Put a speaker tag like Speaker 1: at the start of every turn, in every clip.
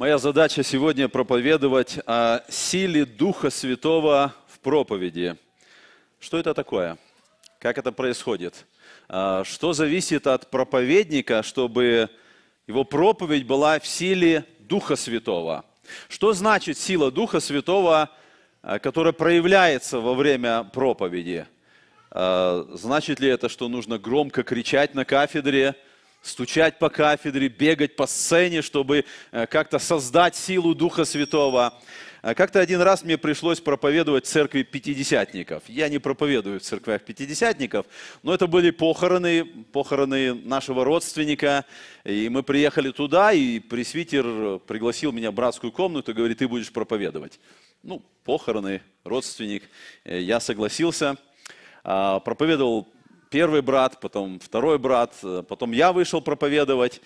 Speaker 1: Моя задача сегодня проповедовать о силе Духа Святого в проповеди. Что это такое? Как это происходит? А, что зависит от проповедника, чтобы его проповедь была в силе Духа Святого? Что значит сила Духа Святого, а, которая проявляется во время проповеди? А, значит ли это, что нужно громко кричать на кафедре – стучать по кафедре, бегать по сцене, чтобы э, как-то создать силу Духа Святого. Э, как-то один раз мне пришлось проповедовать в церкви пятидесятников. Я не проповедую в церквях пятидесятников, но это были похороны, похороны нашего родственника. И мы приехали туда, и пресвитер э, пригласил меня в братскую комнату и говорит, ты будешь проповедовать. Ну, похороны, родственник. Я согласился. А, проповедовал первый брат, потом второй брат, э, потом я вышел проповедовать.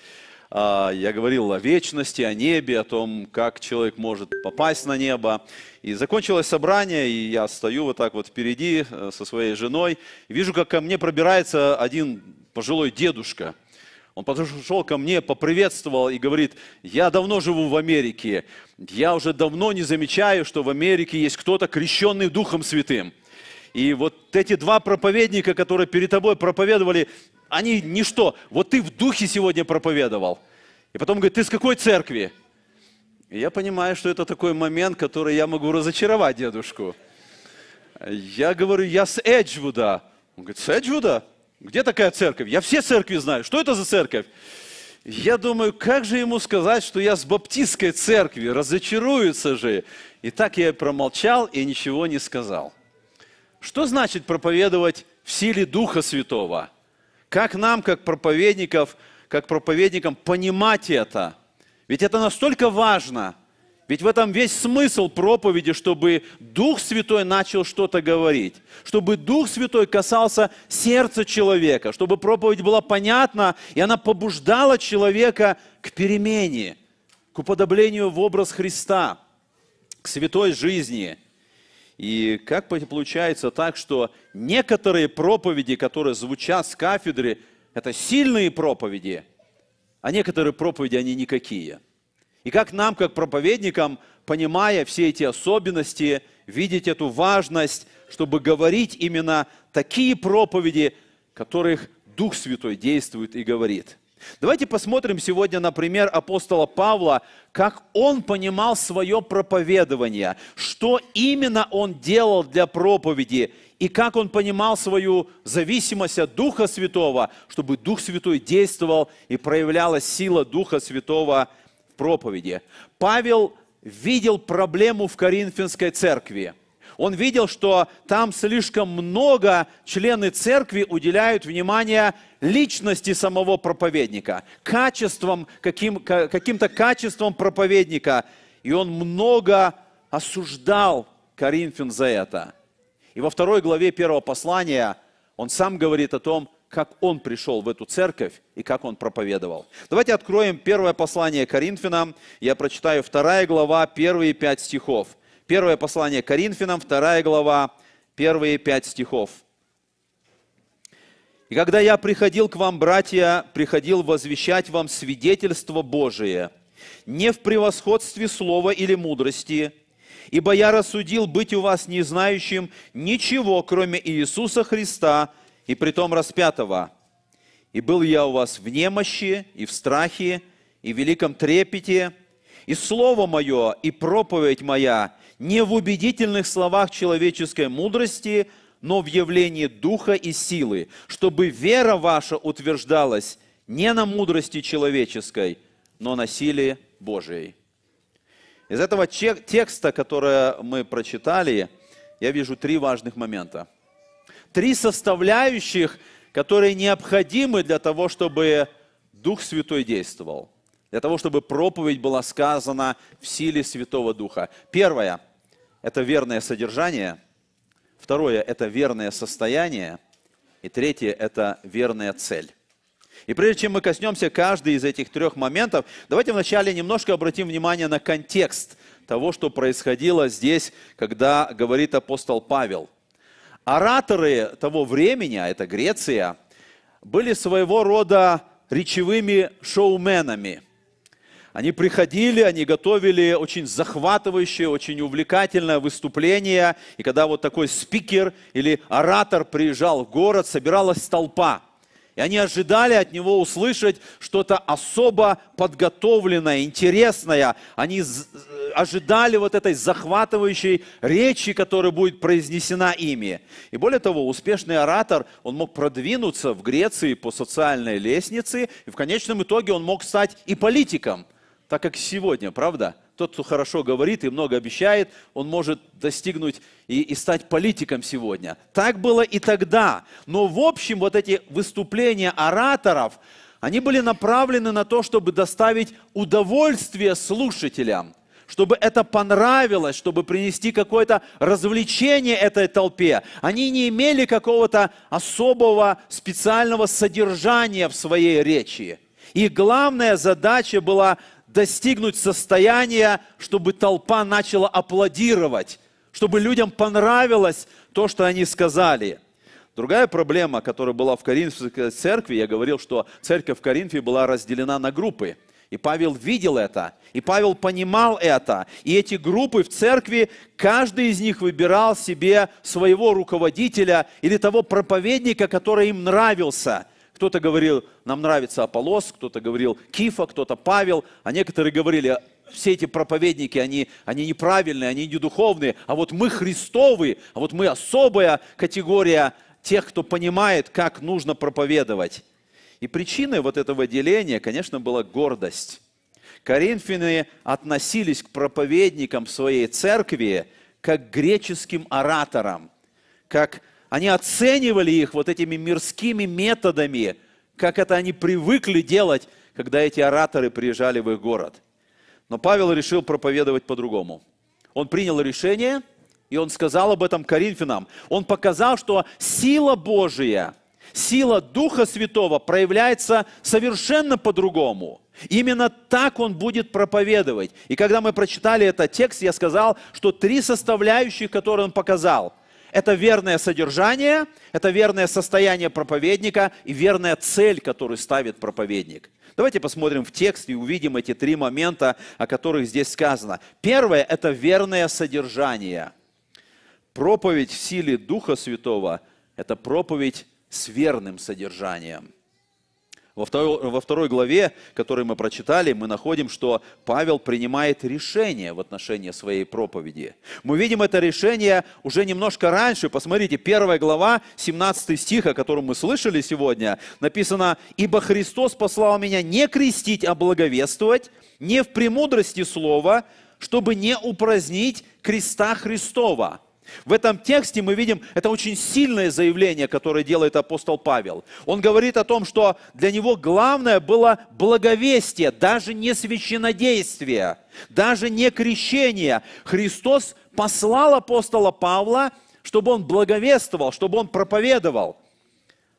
Speaker 1: А, я говорил о вечности, о небе, о том, как человек может попасть на небо. И закончилось собрание, и я стою вот так вот впереди э, со своей женой. И вижу, как ко мне пробирается один пожилой дедушка. Он подошел ко мне, поприветствовал и говорит, я давно живу в Америке, я уже давно не замечаю, что в Америке есть кто-то крещенный Духом Святым. И вот эти два проповедника, которые перед тобой проповедовали, они ничто. Вот ты в духе сегодня проповедовал. И потом говорит, ты с какой церкви? И я понимаю, что это такой момент, который я могу разочаровать дедушку. Я говорю, я с Эджвуда. Он говорит, с Эджвуда? Где такая церковь? Я все церкви знаю. Что это за церковь? Я думаю, как же ему сказать, что я с баптистской церкви? Разочаруется же. И так я и промолчал и ничего не сказал. Что значит проповедовать в силе Духа Святого? Как нам, как проповедников, как проповедникам понимать это? Ведь это настолько важно. Ведь в этом весь смысл проповеди, чтобы Дух Святой начал что-то говорить, чтобы Дух Святой касался сердца человека, чтобы проповедь была понятна, и она побуждала человека к перемене, к уподоблению в образ Христа, к святой жизни – и как получается так, что некоторые проповеди, которые звучат с кафедры, это сильные проповеди, а некоторые проповеди, они никакие. И как нам, как проповедникам, понимая все эти особенности, видеть эту важность, чтобы говорить именно такие проповеди, которых Дух Святой действует и говорит – Давайте посмотрим сегодня например, апостола Павла, как он понимал свое проповедование, что именно он делал для проповеди и как он понимал свою зависимость от Духа Святого, чтобы Дух Святой действовал и проявлялась сила Духа Святого в проповеди. Павел видел проблему в Коринфянской церкви – он видел, что там слишком много члены церкви уделяют внимание личности самого проповедника, качеством, каким, каким-то качеством проповедника. И он много осуждал Коринфян за это. И во второй главе первого послания он сам говорит о том, как он пришел в эту церковь и как он проповедовал. Давайте откроем первое послание Коринфянам. Я прочитаю вторая глава, первые пять стихов. Первое послание Коринфянам, вторая глава, первые пять стихов. «И когда я приходил к вам, братья, приходил возвещать вам свидетельство Божие, не в превосходстве слова или мудрости, ибо я рассудил быть у вас не знающим ничего, кроме Иисуса Христа, и притом распятого. И был я у вас в немощи, и в страхе, и в великом трепете, и слово мое, и проповедь моя не в убедительных словах человеческой мудрости, но в явлении духа и силы, чтобы вера ваша утверждалась не на мудрости человеческой, но на силе Божией. Из этого текста, который мы прочитали, я вижу три важных момента. Три составляющих, которые необходимы для того, чтобы Дух Святой действовал, для того, чтобы проповедь была сказана в силе Святого Духа. Первое – это верное содержание. Второе – это верное состояние. И третье – это верная цель. И прежде чем мы коснемся каждой из этих трех моментов, давайте вначале немножко обратим внимание на контекст того, что происходило здесь, когда говорит апостол Павел. Ораторы того времени, а это Греция, были своего рода речевыми шоуменами – они приходили, они готовили очень захватывающее, очень увлекательное выступление. И когда вот такой спикер или оратор приезжал в город, собиралась толпа. И они ожидали от него услышать что-то особо подготовленное, интересное. Они ожидали вот этой захватывающей речи, которая будет произнесена ими. И более того, успешный оратор, он мог продвинуться в Греции по социальной лестнице, и в конечном итоге он мог стать и политиком так как сегодня, правда? Тот, кто хорошо говорит и много обещает, он может достигнуть и, и стать политиком сегодня. Так было и тогда. Но в общем вот эти выступления ораторов, они были направлены на то, чтобы доставить удовольствие слушателям, чтобы это понравилось, чтобы принести какое-то развлечение этой толпе. Они не имели какого-то особого специального содержания в своей речи. И главная задача была достигнуть состояния, чтобы толпа начала аплодировать, чтобы людям понравилось то, что они сказали. Другая проблема, которая была в Коринфской церкви, я говорил, что церковь в Коринфе была разделена на группы. И Павел видел это, и Павел понимал это. И эти группы в церкви, каждый из них выбирал себе своего руководителя или того проповедника, который им нравился – кто-то говорил, нам нравится Аполос, кто-то говорил Кифа, кто-то Павел, а некоторые говорили, все эти проповедники, они, они неправильные, они недуховные, а вот мы Христовы, а вот мы особая категория тех, кто понимает, как нужно проповедовать. И причиной вот этого деления, конечно, была гордость. Коринфяне относились к проповедникам своей церкви как к греческим ораторам, как они оценивали их вот этими мирскими методами, как это они привыкли делать, когда эти ораторы приезжали в их город. Но Павел решил проповедовать по-другому. Он принял решение, и он сказал об этом Коринфянам. Он показал, что сила Божия, сила Духа Святого проявляется совершенно по-другому – Именно так он будет проповедовать. И когда мы прочитали этот текст, я сказал, что три составляющие, которые он показал, это верное содержание, это верное состояние проповедника и верная цель, которую ставит проповедник. Давайте посмотрим в текст и увидим эти три момента, о которых здесь сказано. Первое – это верное содержание. Проповедь в силе Духа Святого – это проповедь с верным содержанием – во второй, во второй главе, которую мы прочитали, мы находим, что Павел принимает решение в отношении своей проповеди. Мы видим это решение уже немножко раньше. Посмотрите, первая глава, 17 стих, о котором мы слышали сегодня, написано, «Ибо Христос послал меня не крестить, а благовествовать, не в премудрости слова, чтобы не упразднить креста Христова». В этом тексте мы видим, это очень сильное заявление, которое делает апостол Павел. Он говорит о том, что для него главное было благовестие, даже не священодействие, даже не крещение. Христос послал апостола Павла, чтобы он благовествовал, чтобы он проповедовал.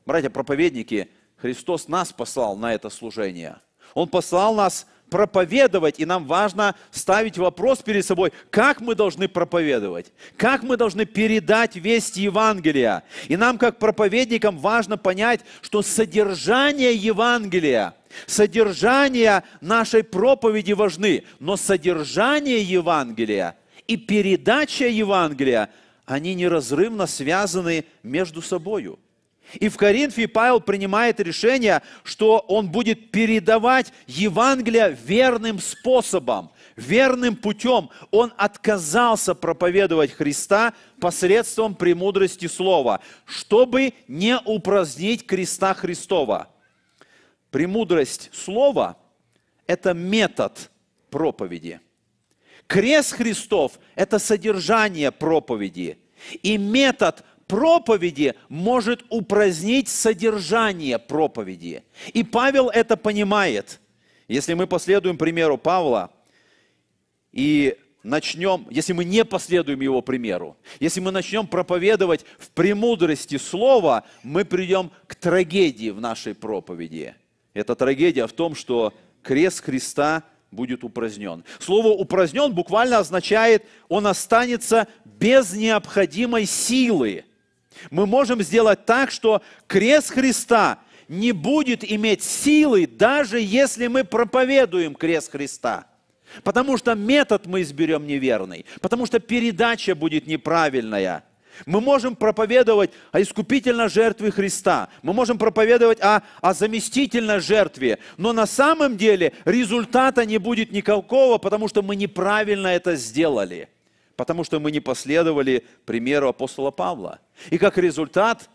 Speaker 1: Братья проповедники, Христос нас послал на это служение. Он послал нас проповедовать, и нам важно ставить вопрос перед собой, как мы должны проповедовать, как мы должны передать весть Евангелия. И нам, как проповедникам, важно понять, что содержание Евангелия, содержание нашей проповеди важны, но содержание Евангелия и передача Евангелия, они неразрывно связаны между собой. И в Коринфе Павел принимает решение, что он будет передавать Евангелие верным способом, верным путем. Он отказался проповедовать Христа посредством премудрости слова, чтобы не упразднить креста Христова. Премудрость слова – это метод проповеди. Крест Христов – это содержание проповеди. И метод проповеди может упразднить содержание проповеди. И Павел это понимает. Если мы последуем примеру Павла и начнем, если мы не последуем его примеру, если мы начнем проповедовать в премудрости слова, мы придем к трагедии в нашей проповеди. Эта трагедия в том, что крест Христа будет упразднен. Слово «упразднен» буквально означает, он останется без необходимой силы мы можем сделать так, что крест Христа не будет иметь силы, даже если мы проповедуем крест Христа. Потому что метод мы изберем неверный, потому что передача будет неправильная. Мы можем проповедовать о искупительной жертве Христа, мы можем проповедовать о, о заместительной жертве, но на самом деле результата не будет никакого, потому что мы неправильно это сделали, потому что мы не последовали примеру апостола Павла. И как результат,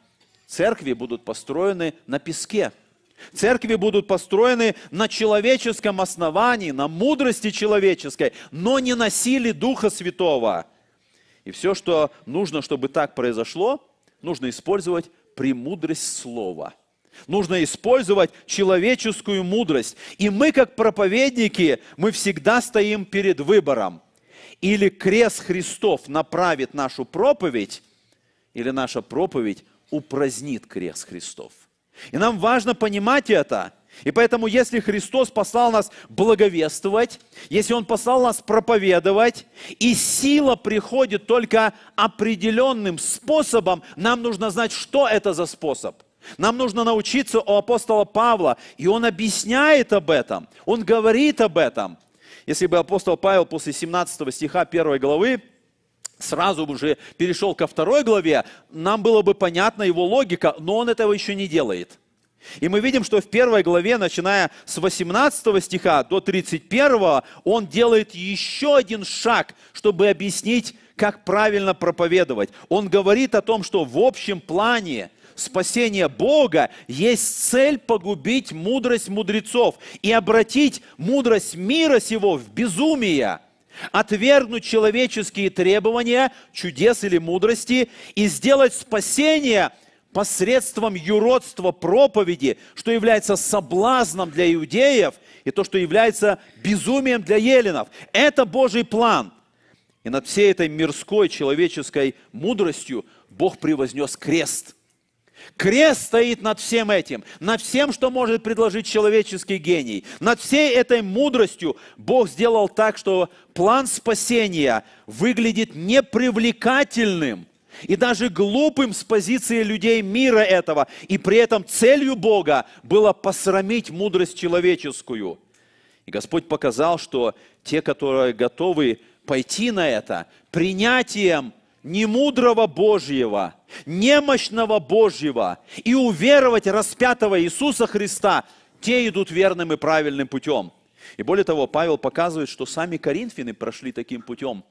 Speaker 1: церкви будут построены на песке. Церкви будут построены на человеческом основании, на мудрости человеческой, но не на силе Духа Святого. И все, что нужно, чтобы так произошло, нужно использовать премудрость Слова. Нужно использовать человеческую мудрость. И мы, как проповедники, мы всегда стоим перед выбором. Или крест Христов направит нашу проповедь, или наша проповедь упразднит крест Христов. И нам важно понимать это. И поэтому, если Христос послал нас благовествовать, если Он послал нас проповедовать, и сила приходит только определенным способом, нам нужно знать, что это за способ. Нам нужно научиться у апостола Павла, и он объясняет об этом, он говорит об этом. Если бы апостол Павел после 17 стиха 1 главы сразу уже перешел ко второй главе, нам было бы понятна его логика, но он этого еще не делает. И мы видим, что в первой главе, начиная с 18 стиха до 31, он делает еще один шаг, чтобы объяснить, как правильно проповедовать. Он говорит о том, что в общем плане спасения Бога есть цель погубить мудрость мудрецов и обратить мудрость мира сего в безумие – отвергнуть человеческие требования, чудес или мудрости и сделать спасение посредством юродства проповеди, что является соблазном для иудеев и то, что является безумием для еленов. Это Божий план. И над всей этой мирской человеческой мудростью Бог превознес крест – Крест стоит над всем этим, над всем, что может предложить человеческий гений. Над всей этой мудростью Бог сделал так, что план спасения выглядит непривлекательным и даже глупым с позиции людей мира этого. И при этом целью Бога было посрамить мудрость человеческую. И Господь показал, что те, которые готовы пойти на это, принятием немудрого Божьего, немощного Божьего и уверовать распятого Иисуса Христа, те идут верным и правильным путем. И более того, Павел показывает, что сами коринфяне прошли таким путем.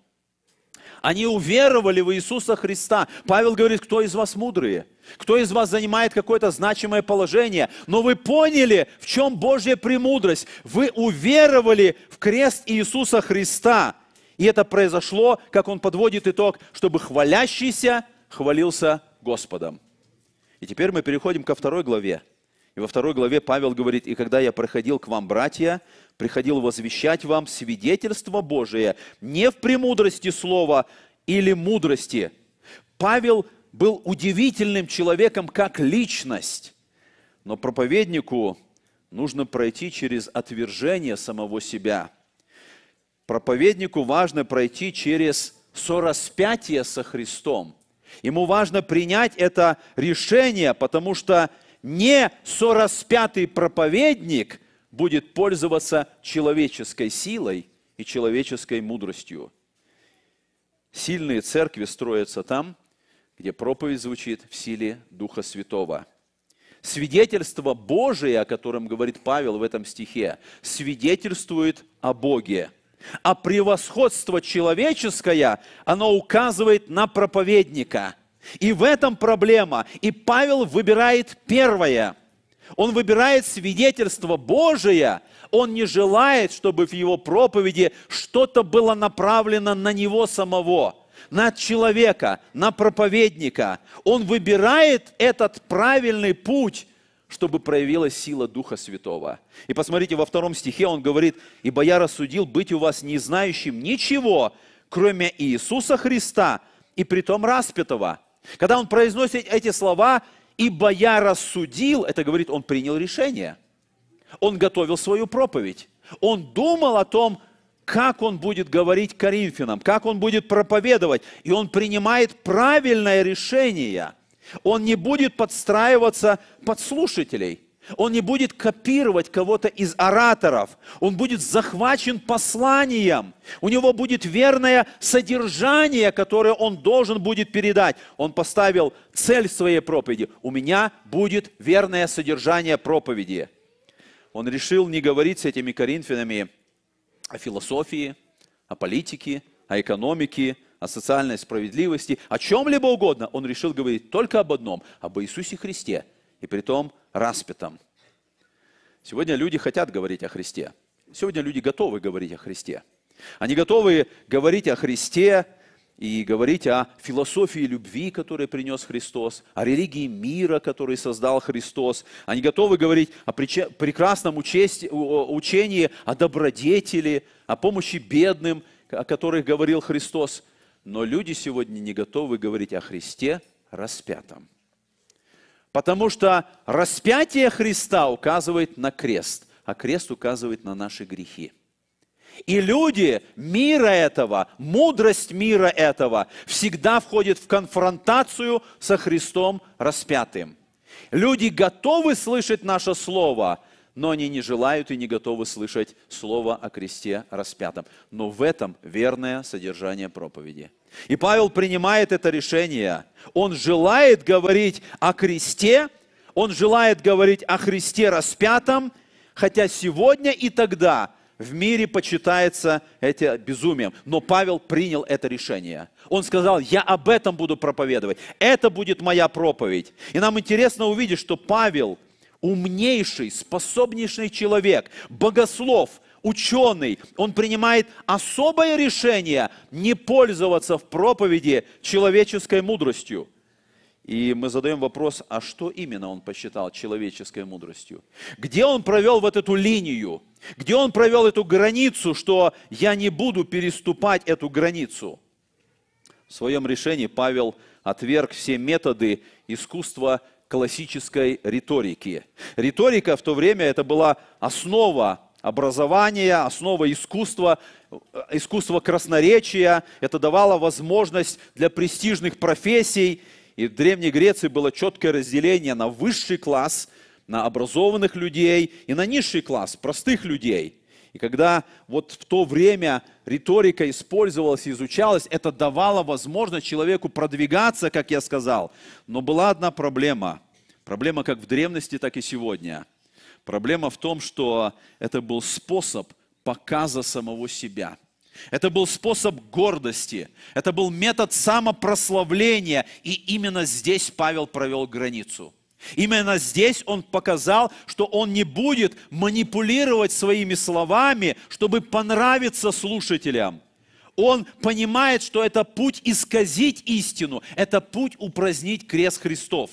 Speaker 1: Они уверовали в Иисуса Христа. Павел говорит, кто из вас мудрые? Кто из вас занимает какое-то значимое положение? Но вы поняли, в чем Божья премудрость. Вы уверовали в крест Иисуса Христа – и это произошло, как он подводит итог, чтобы хвалящийся хвалился Господом. И теперь мы переходим ко второй главе. И во второй главе Павел говорит, «И когда я проходил к вам, братья, приходил возвещать вам свидетельство Божие, не в премудрости слова или мудрости». Павел был удивительным человеком как личность, но проповеднику нужно пройти через отвержение самого себя – проповеднику важно пройти через сораспятие со Христом. Ему важно принять это решение, потому что не сораспятый проповедник будет пользоваться человеческой силой и человеческой мудростью. Сильные церкви строятся там, где проповедь звучит в силе Духа Святого. Свидетельство Божие, о котором говорит Павел в этом стихе, свидетельствует о Боге – а превосходство человеческое, оно указывает на проповедника. И в этом проблема. И Павел выбирает первое. Он выбирает свидетельство Божие. Он не желает, чтобы в его проповеди что-то было направлено на него самого на человека, на проповедника. Он выбирает этот правильный путь, чтобы проявилась сила Духа Святого. И посмотрите, во втором стихе он говорит, «Ибо я рассудил быть у вас не знающим ничего, кроме Иисуса Христа, и притом распятого». Когда он произносит эти слова, «Ибо я рассудил», это говорит, он принял решение. Он готовил свою проповедь. Он думал о том, как он будет говорить Коринфянам, как он будет проповедовать. И он принимает правильное решение – он не будет подстраиваться под слушателей. Он не будет копировать кого-то из ораторов. Он будет захвачен посланием. У него будет верное содержание, которое он должен будет передать. Он поставил цель своей проповеди. У меня будет верное содержание проповеди. Он решил не говорить с этими коринфянами о философии, о политике, о экономике, о социальной справедливости, о чем-либо угодно, он решил говорить только об одном, об Иисусе Христе, и при том распятом. Сегодня люди хотят говорить о Христе. Сегодня люди готовы говорить о Христе. Они готовы говорить о Христе и говорить о философии любви, которую принес Христос, о религии мира, который создал Христос. Они готовы говорить о прекрасном учении, о добродетели, о помощи бедным, о которых говорил Христос – но люди сегодня не готовы говорить о Христе распятом. Потому что распятие Христа указывает на крест, а крест указывает на наши грехи. И люди мира этого, мудрость мира этого всегда входит в конфронтацию со Христом распятым. Люди готовы слышать наше слово, но они не желают и не готовы слышать слово о кресте распятом. Но в этом верное содержание проповеди. И Павел принимает это решение. Он желает говорить о кресте, он желает говорить о Христе распятом, хотя сегодня и тогда в мире почитается это безумием. Но Павел принял это решение. Он сказал, я об этом буду проповедовать. Это будет моя проповедь. И нам интересно увидеть, что Павел – умнейший, способнейший человек, богослов, ученый, он принимает особое решение не пользоваться в проповеди человеческой мудростью. И мы задаем вопрос, а что именно он посчитал человеческой мудростью? Где он провел вот эту линию? Где он провел эту границу, что я не буду переступать эту границу? В своем решении Павел отверг все методы искусства классической риторики. Риторика в то время это была основа образования, основа искусства, искусство красноречия. Это давало возможность для престижных профессий. И в Древней Греции было четкое разделение на высший класс, на образованных людей и на низший класс, простых людей. И когда вот в то время риторика использовалась и изучалась, это давало возможность человеку продвигаться, как я сказал. Но была одна проблема. Проблема как в древности, так и сегодня – Проблема в том, что это был способ показа самого себя. Это был способ гордости, это был метод самопрославления, и именно здесь Павел провел границу. Именно здесь он показал, что он не будет манипулировать своими словами, чтобы понравиться слушателям он понимает, что это путь исказить истину, это путь упразднить крест Христов.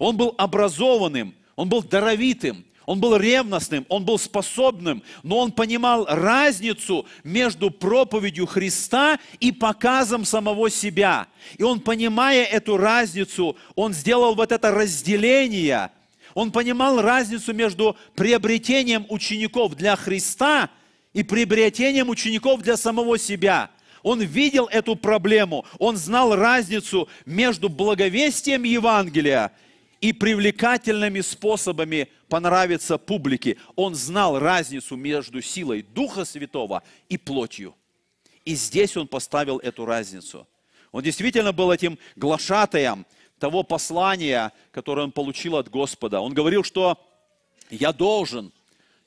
Speaker 1: Он был образованным, он был даровитым, он был ревностным, он был способным, но он понимал разницу между проповедью Христа и показом самого себя. И он, понимая эту разницу, он сделал вот это разделение. Он понимал разницу между приобретением учеников для Христа и приобретением учеников для самого себя. Он видел эту проблему, он знал разницу между благовестием Евангелия – и привлекательными способами понравиться публике. Он знал разницу между силой Духа Святого и плотью. И здесь он поставил эту разницу. Он действительно был этим глашатаем того послания, которое он получил от Господа. Он говорил, что я должен,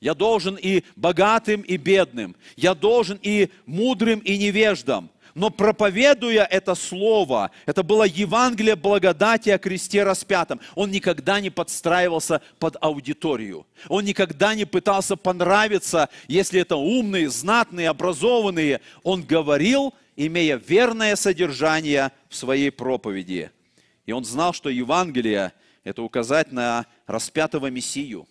Speaker 1: я должен и богатым, и бедным, я должен и мудрым, и невеждам – но проповедуя это слово, это было Евангелие благодати о кресте распятом, он никогда не подстраивался под аудиторию. Он никогда не пытался понравиться, если это умные, знатные, образованные. Он говорил, имея верное содержание в своей проповеди. И он знал, что Евангелие – это указать на распятого Мессию,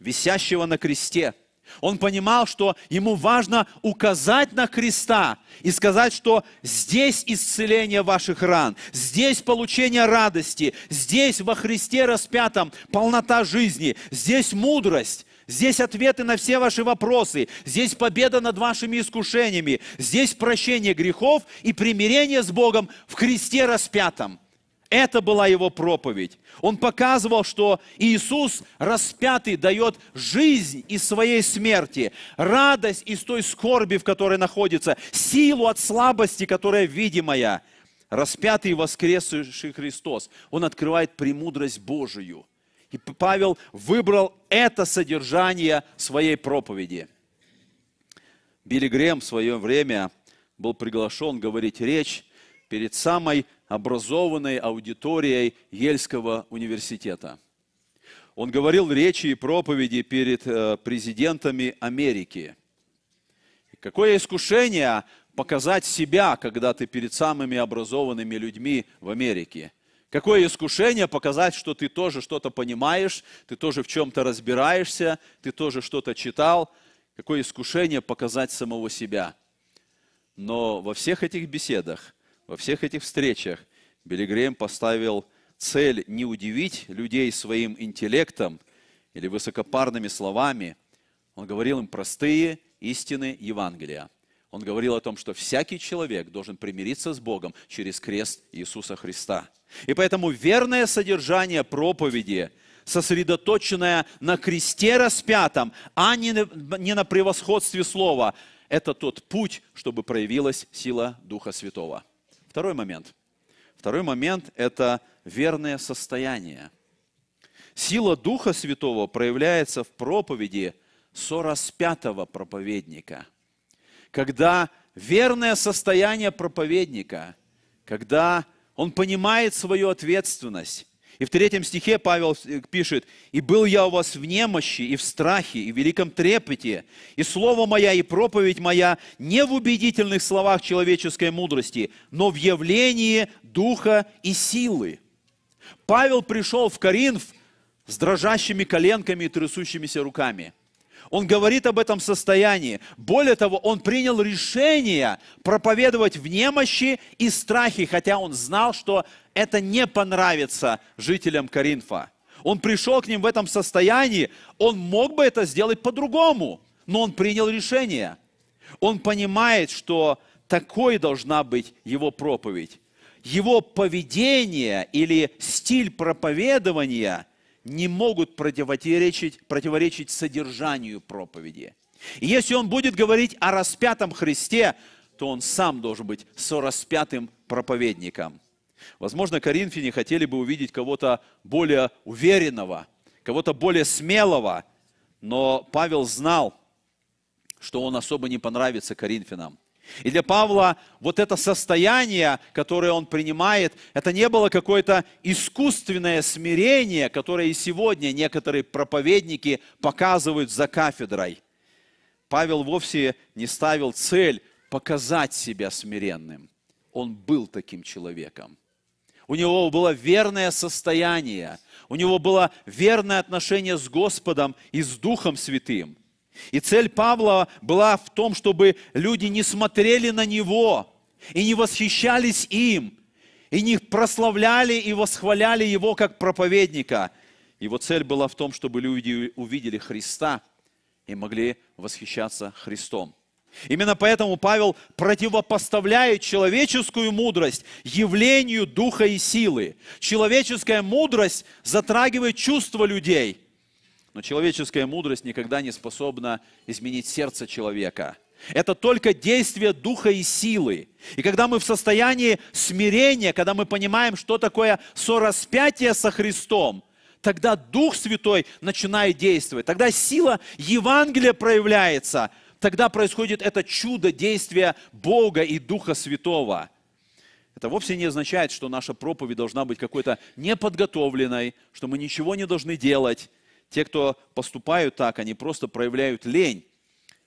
Speaker 1: висящего на кресте – он понимал, что ему важно указать на Христа и сказать, что здесь исцеление ваших ран, здесь получение радости, здесь во Христе распятом полнота жизни, здесь мудрость, Здесь ответы на все ваши вопросы. Здесь победа над вашими искушениями. Здесь прощение грехов и примирение с Богом в Христе распятом. Это была его проповедь. Он показывал, что Иисус распятый дает жизнь из своей смерти, радость из той скорби, в которой находится, силу от слабости, которая видимая. Распятый и воскресший Христос, Он открывает премудрость Божию. И Павел выбрал это содержание своей проповеди. Билли Грэм в свое время был приглашен говорить речь перед самой образованной аудиторией Ельского университета. Он говорил речи и проповеди перед э, президентами Америки. Какое искушение показать себя, когда ты перед самыми образованными людьми в Америке. Какое искушение показать, что ты тоже что-то понимаешь, ты тоже в чем-то разбираешься, ты тоже что-то читал. Какое искушение показать самого себя. Но во всех этих беседах – во всех этих встречах Билли Грейм поставил цель не удивить людей своим интеллектом или высокопарными словами. Он говорил им простые истины Евангелия. Он говорил о том, что всякий человек должен примириться с Богом через крест Иисуса Христа. И поэтому верное содержание проповеди, сосредоточенное на кресте распятом, а не на, не на превосходстве слова, это тот путь, чтобы проявилась сила Духа Святого. Второй момент. Второй момент – это верное состояние. Сила Духа Святого проявляется в проповеди сораспятого проповедника. Когда верное состояние проповедника, когда он понимает свою ответственность, и в третьем стихе Павел э, пишет, «И был я у вас в немощи, и в страхе, и в великом трепете, и слово мое, и проповедь моя не в убедительных словах человеческой мудрости, но в явлении духа и силы». Павел пришел в Коринф с дрожащими коленками и трясущимися руками – он говорит об этом состоянии. Более того, он принял решение проповедовать в немощи и страхе, хотя он знал, что это не понравится жителям Коринфа. Он пришел к ним в этом состоянии, он мог бы это сделать по-другому, но он принял решение. Он понимает, что такой должна быть его проповедь. Его поведение или стиль проповедования – не могут противоречить, противоречить содержанию проповеди. И если он будет говорить о распятом Христе, то он сам должен быть сораспятым проповедником. Возможно, коринфяне хотели бы увидеть кого-то более уверенного, кого-то более смелого, но Павел знал, что он особо не понравится коринфянам. И для Павла вот это состояние, которое он принимает, это не было какое-то искусственное смирение, которое и сегодня некоторые проповедники показывают за кафедрой. Павел вовсе не ставил цель показать себя смиренным. Он был таким человеком. У него было верное состояние, у него было верное отношение с Господом и с Духом Святым – и цель Павла была в том, чтобы люди не смотрели на него и не восхищались им, и не прославляли и восхваляли его как проповедника. Его цель была в том, чтобы люди увидели Христа и могли восхищаться Христом. Именно поэтому Павел противопоставляет человеческую мудрость явлению духа и силы. Человеческая мудрость затрагивает чувства людей – но человеческая мудрость никогда не способна изменить сердце человека. Это только действие духа и силы. И когда мы в состоянии смирения, когда мы понимаем, что такое сораспятие со Христом, тогда Дух Святой начинает действовать, тогда сила Евангелия проявляется, тогда происходит это чудо действия Бога и Духа Святого. Это вовсе не означает, что наша проповедь должна быть какой-то неподготовленной, что мы ничего не должны делать. Те, кто поступают так, они просто проявляют лень.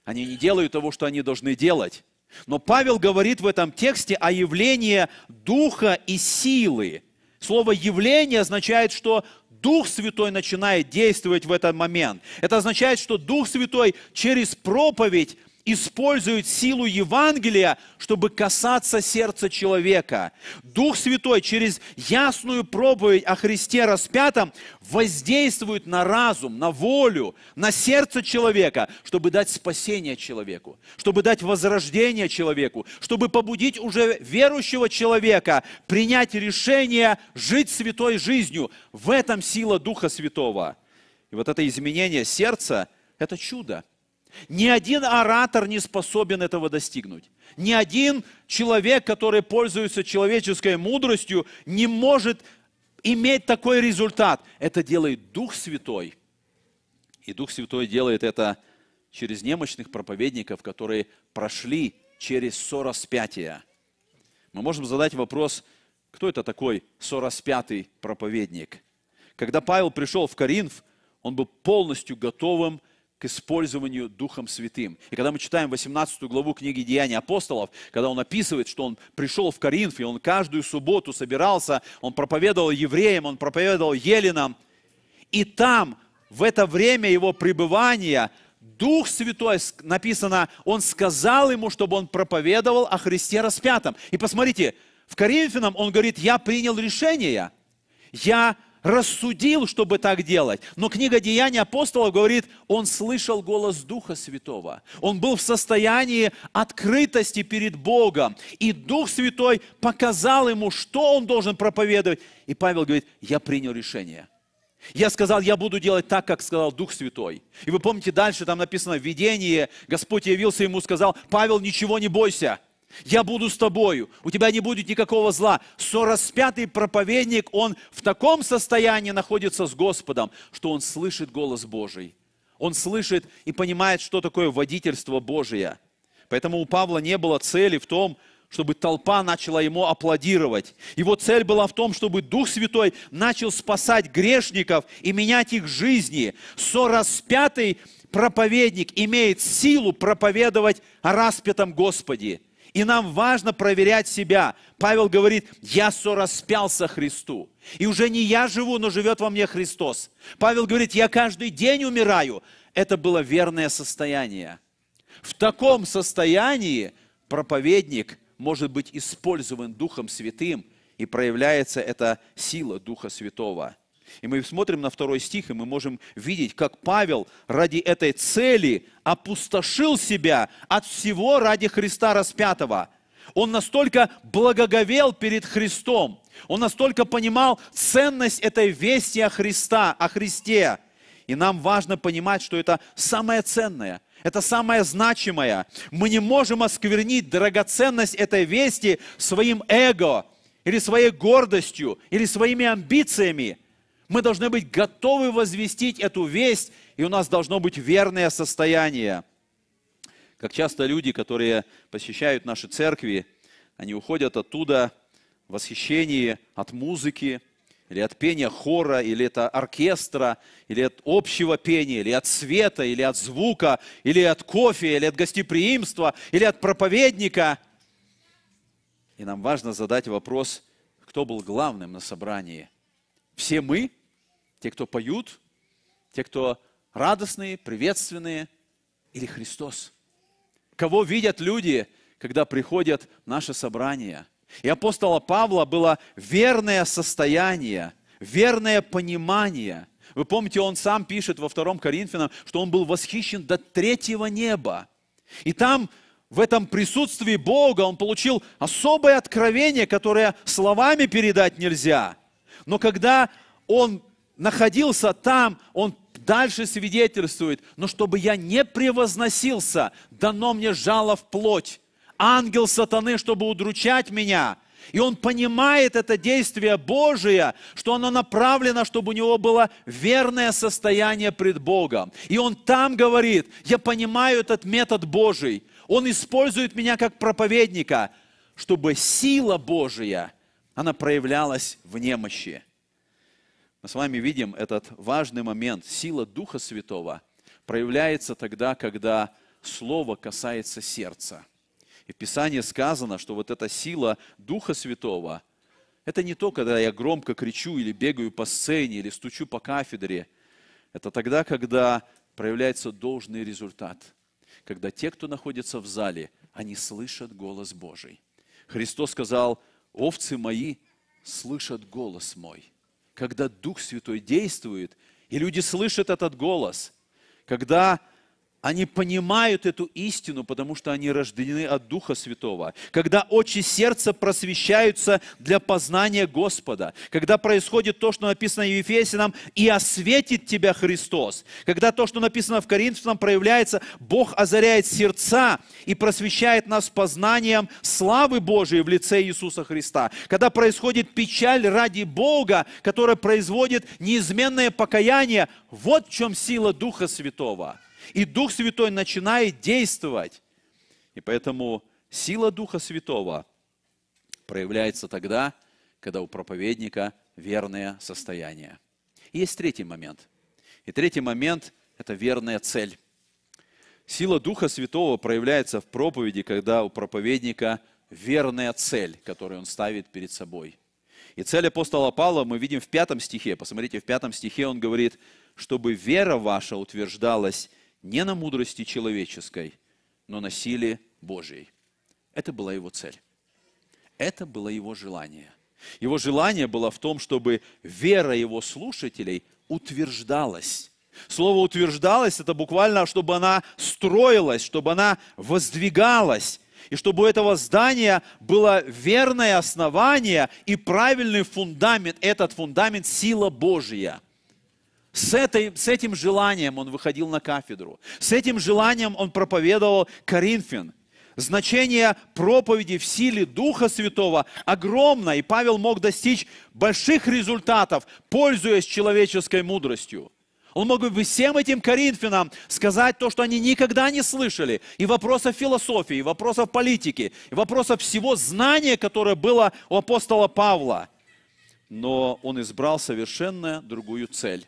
Speaker 1: Они не делают того, что они должны делать. Но Павел говорит в этом тексте о явлении духа и силы. Слово «явление» означает, что Дух Святой начинает действовать в этот момент. Это означает, что Дух Святой через проповедь использует силу Евангелия, чтобы касаться сердца человека. Дух Святой через ясную проповедь о Христе распятом воздействует на разум, на волю, на сердце человека, чтобы дать спасение человеку, чтобы дать возрождение человеку, чтобы побудить уже верующего человека принять решение жить святой жизнью. В этом сила Духа Святого. И вот это изменение сердца – это чудо. Ни один оратор не способен этого достигнуть. Ни один человек, который пользуется человеческой мудростью, не может иметь такой результат. Это делает Дух Святой. И Дух Святой делает это через немощных проповедников, которые прошли через сораспятие. Мы можем задать вопрос, кто это такой сораспятый проповедник? Когда Павел пришел в Коринф, он был полностью готовым использованию Духом Святым. И когда мы читаем 18 главу книги Деяний апостолов», когда он описывает, что он пришел в Коринф, и он каждую субботу собирался, он проповедовал евреям, он проповедовал еленам, и там, в это время его пребывания, Дух Святой, написано, он сказал ему, чтобы он проповедовал о Христе распятом. И посмотрите, в Коринфянам он говорит, я принял решение, я рассудил, чтобы так делать. Но книга Деяний апостолов говорит, он слышал голос Духа Святого. Он был в состоянии открытости перед Богом. И Дух Святой показал ему, что он должен проповедовать. И Павел говорит, я принял решение – я сказал, я буду делать так, как сказал Дух Святой. И вы помните, дальше там написано, в Господь явился ему, сказал, Павел, ничего не бойся. Я буду с тобою, у тебя не будет никакого зла. Сораспятый проповедник, он в таком состоянии находится с Господом, что он слышит голос Божий. Он слышит и понимает, что такое водительство Божие. Поэтому у Павла не было цели в том, чтобы толпа начала ему аплодировать. Его цель была в том, чтобы Дух Святой начал спасать грешников и менять их жизни. Сораспятый проповедник имеет силу проповедовать о распятом Господе. И нам важно проверять себя. Павел говорит, я сораспялся Христу. И уже не я живу, но живет во мне Христос. Павел говорит, я каждый день умираю. Это было верное состояние. В таком состоянии проповедник может быть использован Духом Святым, и проявляется эта сила Духа Святого – и мы смотрим на второй стих, и мы можем видеть, как Павел ради этой цели опустошил себя от всего ради Христа распятого. Он настолько благоговел перед Христом, он настолько понимал ценность этой вести о Христа, о Христе. И нам важно понимать, что это самое ценное, это самое значимое. Мы не можем осквернить драгоценность этой вести своим эго, или своей гордостью, или своими амбициями – мы должны быть готовы возвестить эту весть, и у нас должно быть верное состояние. Как часто люди, которые посещают наши церкви, они уходят оттуда в восхищении от музыки, или от пения хора, или это оркестра, или от общего пения, или от света, или от звука, или от кофе, или от гостеприимства, или от проповедника. И нам важно задать вопрос, кто был главным на собрании – все мы, те, кто поют, те, кто радостные, приветственные, или Христос? Кого видят люди, когда приходят в наше собрание? И апостола Павла было верное состояние, верное понимание. Вы помните, он сам пишет во втором Коринфянам, что он был восхищен до третьего неба. И там в этом присутствии Бога он получил особое откровение, которое словами передать нельзя – но когда он находился там, он дальше свидетельствует, но чтобы я не превозносился, дано мне жало в плоть, ангел сатаны, чтобы удручать меня. И он понимает это действие Божие, что оно направлено, чтобы у него было верное состояние пред Богом. И он там говорит, я понимаю этот метод Божий. Он использует меня как проповедника, чтобы сила Божия она проявлялась в немощи. Мы с вами видим этот важный момент. Сила Духа Святого проявляется тогда, когда Слово касается сердца. И в Писании сказано, что вот эта сила Духа Святого, это не то, когда я громко кричу или бегаю по сцене, или стучу по кафедре. Это тогда, когда проявляется должный результат. Когда те, кто находится в зале, они слышат голос Божий. Христос сказал, овцы мои слышат голос мой. Когда Дух Святой действует, и люди слышат этот голос, когда они понимают эту истину, потому что они рождены от Духа Святого. Когда очи сердца просвещаются для познания Господа. Когда происходит то, что написано в Ефесянам, и осветит тебя Христос. Когда то, что написано в Коринфянам, проявляется, Бог озаряет сердца и просвещает нас познанием славы Божией в лице Иисуса Христа. Когда происходит печаль ради Бога, которая производит неизменное покаяние, вот в чем сила Духа Святого. И Дух Святой начинает действовать. И поэтому сила Духа Святого проявляется тогда, когда у проповедника верное состояние. И есть третий момент. И третий момент – это верная цель. Сила Духа Святого проявляется в проповеди, когда у проповедника верная цель, которую он ставит перед собой. И цель апостола Павла мы видим в пятом стихе. Посмотрите, в пятом стихе он говорит, чтобы вера ваша утверждалась не на мудрости человеческой, но на силе Божьей. Это была его цель. Это было его желание. Его желание было в том, чтобы вера его слушателей утверждалась. Слово утверждалось, это буквально, чтобы она строилась, чтобы она воздвигалась, и чтобы у этого здания было верное основание и правильный фундамент. Этот фундамент – сила Божья. С, этой, с этим желанием он выходил на кафедру. С этим желанием он проповедовал Коринфян. Значение проповеди в силе Духа Святого огромно, и Павел мог достичь больших результатов, пользуясь человеческой мудростью. Он мог бы всем этим коринфянам сказать то, что они никогда не слышали. И вопросов философии, и вопросов политики, и вопросов всего знания, которое было у апостола Павла. Но он избрал совершенно другую цель.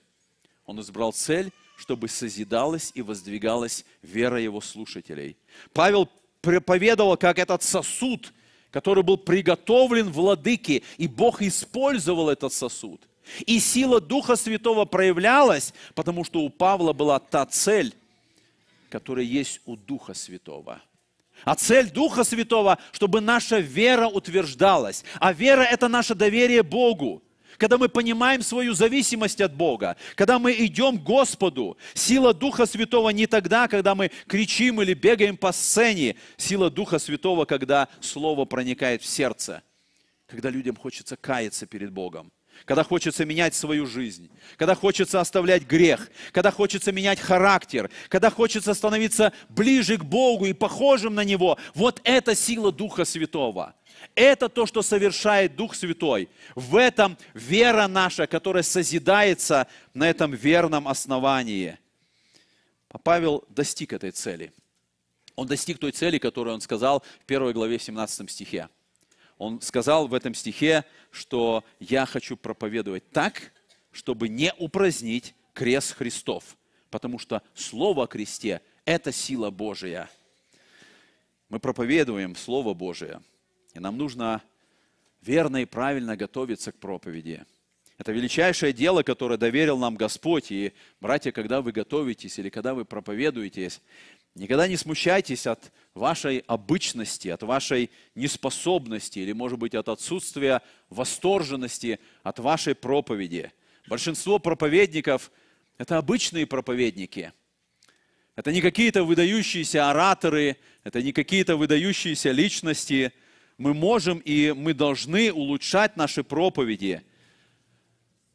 Speaker 1: Он избрал цель, чтобы созидалась и воздвигалась вера его слушателей. Павел проповедовал, как этот сосуд, который был приготовлен владыке, и Бог использовал этот сосуд. И сила Духа Святого проявлялась, потому что у Павла была та цель, которая есть у Духа Святого. А цель Духа Святого, чтобы наша вера утверждалась. А вера – это наше доверие Богу когда мы понимаем свою зависимость от Бога, когда мы идем к Господу. Сила Духа Святого не тогда, когда мы кричим или бегаем по сцене. Сила Духа Святого, когда Слово проникает в сердце, когда людям хочется каяться перед Богом когда хочется менять свою жизнь, когда хочется оставлять грех, когда хочется менять характер, когда хочется становиться ближе к Богу и похожим на Него. Вот это сила Духа Святого – это то, что совершает Дух Святой. В этом вера наша, которая созидается на этом верном основании. А Павел достиг этой цели. Он достиг той цели, которую он сказал в первой главе в 17 стихе. Он сказал в этом стихе, что я хочу проповедовать так, чтобы не упразднить крест Христов, потому что Слово о кресте – это сила Божия. Мы проповедуем Слово Божие – и нам нужно верно и правильно готовиться к проповеди. Это величайшее дело, которое доверил нам Господь. И, братья, когда вы готовитесь или когда вы проповедуетесь, никогда не смущайтесь от вашей обычности, от вашей неспособности или, может быть, от отсутствия восторженности от вашей проповеди. Большинство проповедников – это обычные проповедники. Это не какие-то выдающиеся ораторы, это не какие-то выдающиеся личности – мы можем и мы должны улучшать наши проповеди.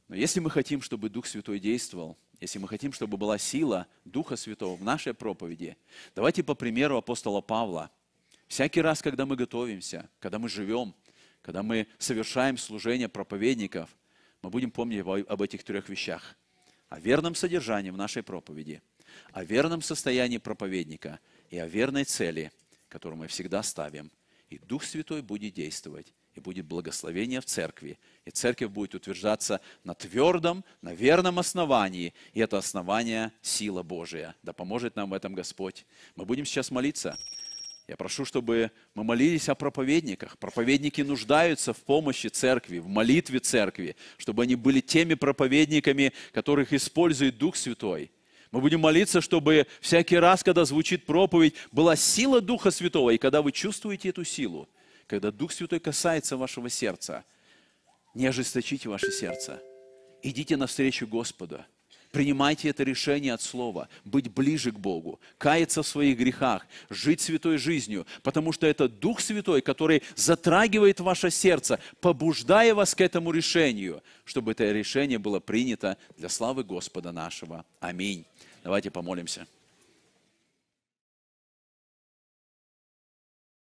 Speaker 1: Но если мы хотим, чтобы Дух Святой действовал, если мы хотим, чтобы была сила Духа Святого в нашей проповеди, давайте по примеру апостола Павла. Всякий раз, когда мы готовимся, когда мы живем, когда мы совершаем служение проповедников, мы будем помнить об этих трех вещах. О верном содержании в нашей проповеди, о верном состоянии проповедника и о верной цели, которую мы всегда ставим – и Дух Святой будет действовать, и будет благословение в церкви, и церковь будет утверждаться на твердом, на верном основании, и это основание – сила Божия. Да поможет нам в этом Господь. Мы будем сейчас молиться. Я прошу, чтобы мы молились о проповедниках. Проповедники нуждаются в помощи церкви, в молитве церкви, чтобы они были теми проповедниками, которых использует Дух Святой – мы будем молиться, чтобы всякий раз, когда звучит проповедь, была сила Духа Святого. И когда вы чувствуете эту силу, когда Дух Святой касается вашего сердца, не ожесточите ваше сердце. Идите навстречу Господу. Принимайте это решение от Слова, быть ближе к Богу, каяться в своих грехах, жить святой жизнью, потому что это Дух Святой, который затрагивает ваше сердце, побуждая вас к этому решению, чтобы это решение было принято для славы Господа нашего. Аминь. Давайте помолимся.